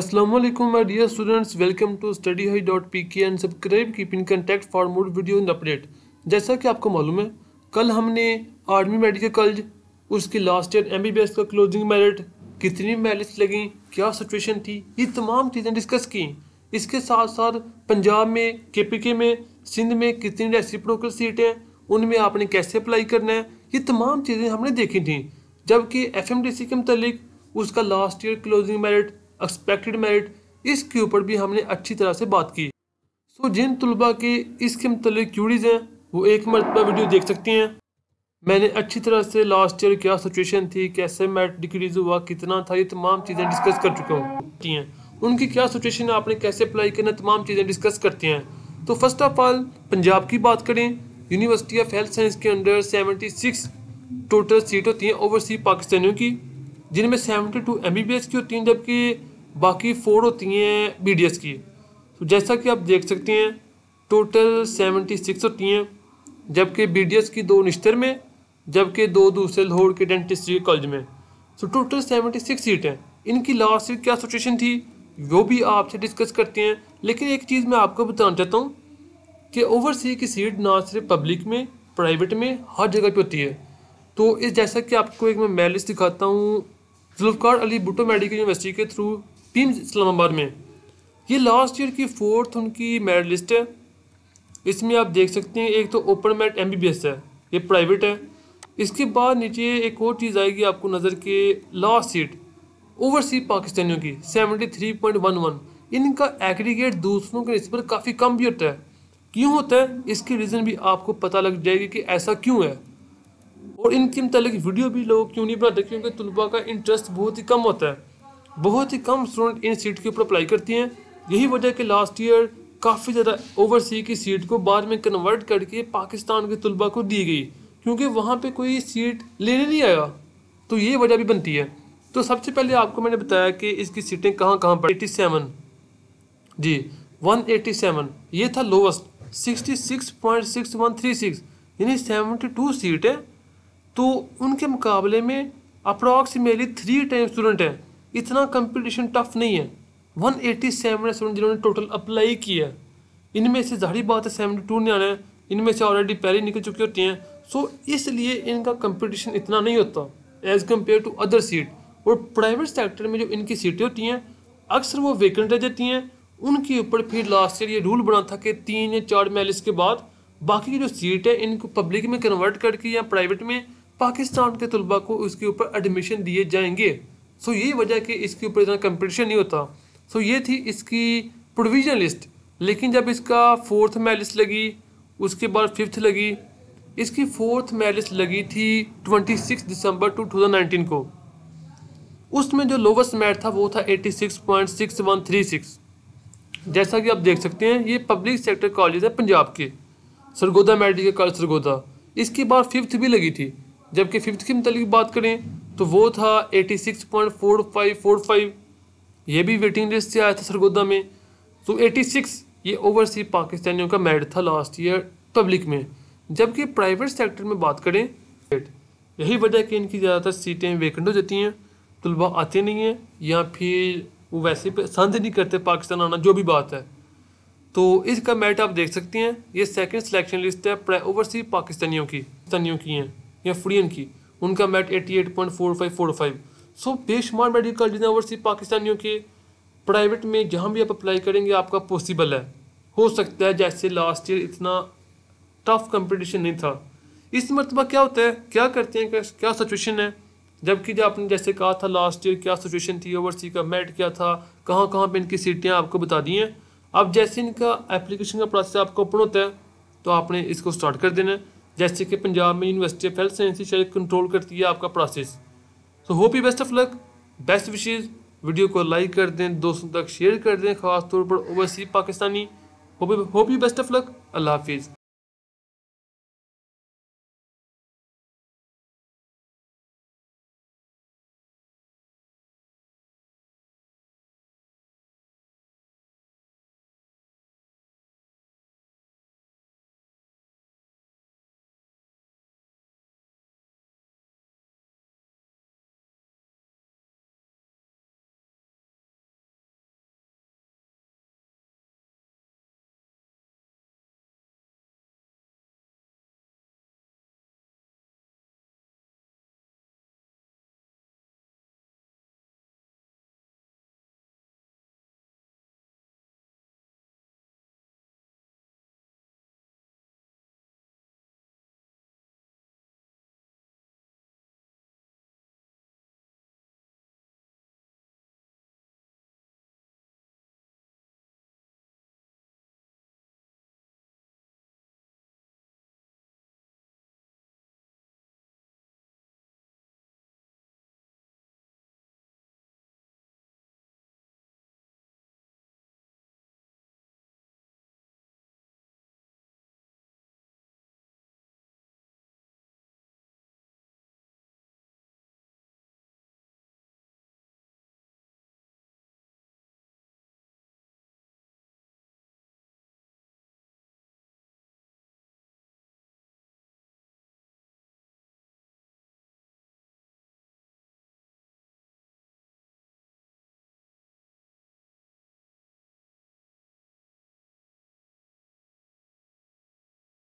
welcome to study high dot P K and subscribe keep in contact for more video in update जैसा कि आपको मालूम है कल हमने आर्मी मेडिकल कॉलेज उसके लास्ट ईयर एस का क्लोजिंग मेरिट कितनी मेरिट्स लगी क्या सिचुएशन थी ये तमाम चीज़ें डिस्कस की इसके साथ साथ पंजाब में के में सिंध में कितनी रेसिप्रोकल सीटें उनमें आपने कैसे अप्लाई करना है ये तमाम चीज़ें हमने देखी थी जबकि एफ एम डी सी के मतलब उसका last year closing merit expected merit इसके ऊपर भी हमने अच्छी तरह से बात की सो जिन तलबा के इसके मतलब क्यूरीज हैं वो एक मरतबा वीडियो देख सकती हैं मैंने अच्छी तरह से लास्ट ईयर क्या सिचुएशन थी कैसे मैट डिक्रीज हुआ कितना था ये तमाम चीज़ें डिस्कस कर चुका हूँ उनकी क्या सिचुएशन है आपने कैसे अप्लाई करना तमाम चीज़ें डिस्कस करती हैं तो फर्स्ट ऑफ ऑल पंजाब की बात करें यूनिवर्सिटी ऑफ हेल्थ साइंस के अंडर 76 टोटल सीट होती हैं ओवरसी पाकिस्तानियों की जिनमें 72 एमबीबीएस की होती हैं जबकि बाकी फोर होती हैं बी की तो जैसा कि आप देख सकते हैं टोटल सेवेंटी सिक्स होती हैं जबकि बी की दो निश्तर में जबकि दो दूसरे लाहौर के डेंटिस्ट्री कॉलेज में so total seventy six seat हैं इनकी लास्ट सीट क्या सिचुएशन थी वो भी आपसे डिस्कस करते हैं लेकिन एक चीज़ मैं आपको बताना चाहता हूँ कि ओवरसी की सीट ना सिर्फ पब्लिक में प्राइवेट में हर जगह पर होती है तो इस जैसा कि आपको एक मैं मैलिस दिखाता हूँ जुल्फकार अली भुटो मेडिकल यूनिवर्सिटी के थ्रू टीम इस्लामाबाद में ये लास्ट ईयर की फोर्थ उनकी मेरिट लिस्ट है इसमें आप देख सकते हैं एक तो ओपन मेरिट एम है ये प्राइवेट है इसके बाद नीचे एक और चीज़ आएगी आपको नज़र के लास्ट सीट ओवरसी पाकिस्तानियों की seventy three point one one इनका एग्रीगेट दूसरों के नस्बत काफ़ी कम भी होता है क्यों होता है इसके रीज़न भी आपको पता लग जाएगी कि ऐसा क्यों है और इनके मतलब वीडियो भी लोग क्यों नहीं बनाते क्योंकि तलबा का इंटरेस्ट बहुत ही कम होता है बहुत ही कम स्टूडेंट इन सीट के ऊपर अप्लाई करती हैं यही वजह कि लास्ट ईयर काफ़ी ज़्यादा ओवरसी की सीट को बाद में कन्वर्ट करके पाकिस्तान के तलबा को दी गई क्योंकि वहाँ पर कोई सीट लेने नहीं आया तो ये वजह भी बनती है तो सबसे पहले आपको मैंने बताया कि इसकी सीटें कहाँ कहाँ पर एटी सेवन जी वन एटी सेवन ये था lowest sixty six point six one three six यानी सेवेंटी टू सीट है तो उनके मुकाबले में अप्रॉक्सीमेटली थ्री टाइम स्टूडेंट हैं इतना कंपटीशन टफ नहीं है 187 एटी सेवन जिन्होंने टोटल अप्लाई किया है इनमें से जारी बात है सेवेंटी टू नहीं हैं इनमें से ऑलरेडी पहले निकल चुकी होती हैं सो so, इसलिए इनका कंपटीशन इतना नहीं होता as compare to other seat और प्राइवेट सेक्टर में जो इनकी सीटें होती हैं अक्सर वो वेकेंट रह जाती हैं उनके ऊपर फिर लास्ट ईयर ये रूल बना था कि तीन या चार मैलिस के बाद बाकी की जो सीट है इनको पब्लिक में कन्वर्ट करके या प्राइवेट में पाकिस्तान के तलबा को उसके ऊपर एडमिशन दिए जाएंगे सो यही वजह कि इसके ऊपर इतना कंपटीशन नहीं होता सो ये थी इसकी प्रोविज़न लिस्ट लेकिन जब इसका फोर्थ में लिस्ट लगी उसके बाद फिफ्थ लगी इसकी फोर्थ में लिस्ट लगी थी 26 दिसंबर 2019 को उसमें जो लोवेस्ट मैट था वो था 86.6136 जैसा कि आप देख सकते हैं ये पब्लिक सेक्टर कॉलेज है पंजाब के सरगोदा मेडिकल कॉलेज सरगोदा इसके बाद फिफ्थ भी लगी थी जबकि फिफ्थ के मतलब बात करें तो वो था eighty six point four five four five ये भी वेटिंग लिस्ट से आया था सरगोदा में तो एटी सिक्स ये ओवरसी पाकिस्तानियों का मेरिट था लास्ट ईयर पब्लिक में जबकि प्राइवेट सेक्टर में बात करें यही वजह कि इनकी ज़्यादातर सीटें वेकेंट हो जाती हैं तलबा आते नहीं हैं या फिर वो वैसे पसंद नहीं करते पाकिस्तान आना जो भी बात है तो इसका मेरिट आप देख सकते हैं ये सेकंड सिलेक्शन लिस्ट है ओवरसी पाकिस्तानियों की पाकिस्तानियों की हैं या फ्रीन की उनका मैट फाइव सो बेशुमार मेडिकल यूनिवर्सिटी पाकिस्तानियों के प्राइवेट में जहाँ भी आप अप्लाई करेंगे आपका पॉसिबल है हो सकता है जैसे लास्ट ईयर इतना टफ कंपटीशन नहीं था इस मरतबा क्या होता है क्या करते हैं क्या सिचुएशन है जबकि जब आपने जैसे कहा था लास्ट ईयर क्या सिचुएशन थी ओवरसी का मेट क्या था कहाँ कहाँ पे इनकी सीटें आपको बता दी हैं अब जैसे इनका एप्लीकेशन का प्रोसेस आपको ओपन होता है तो आपने इसको स्टार्ट कर देना है जैसे कि पंजाब में यूनिवर्सिटी ऑफ हेल्थ साइंस शायद कंट्रोल करती है आपका process so hope you best of luck best wishes video को लाइक कर दें दोस्तों तक शेयर कर दें खास तौर पर overseas Pakistani hope you best of luck Allah हाफिज़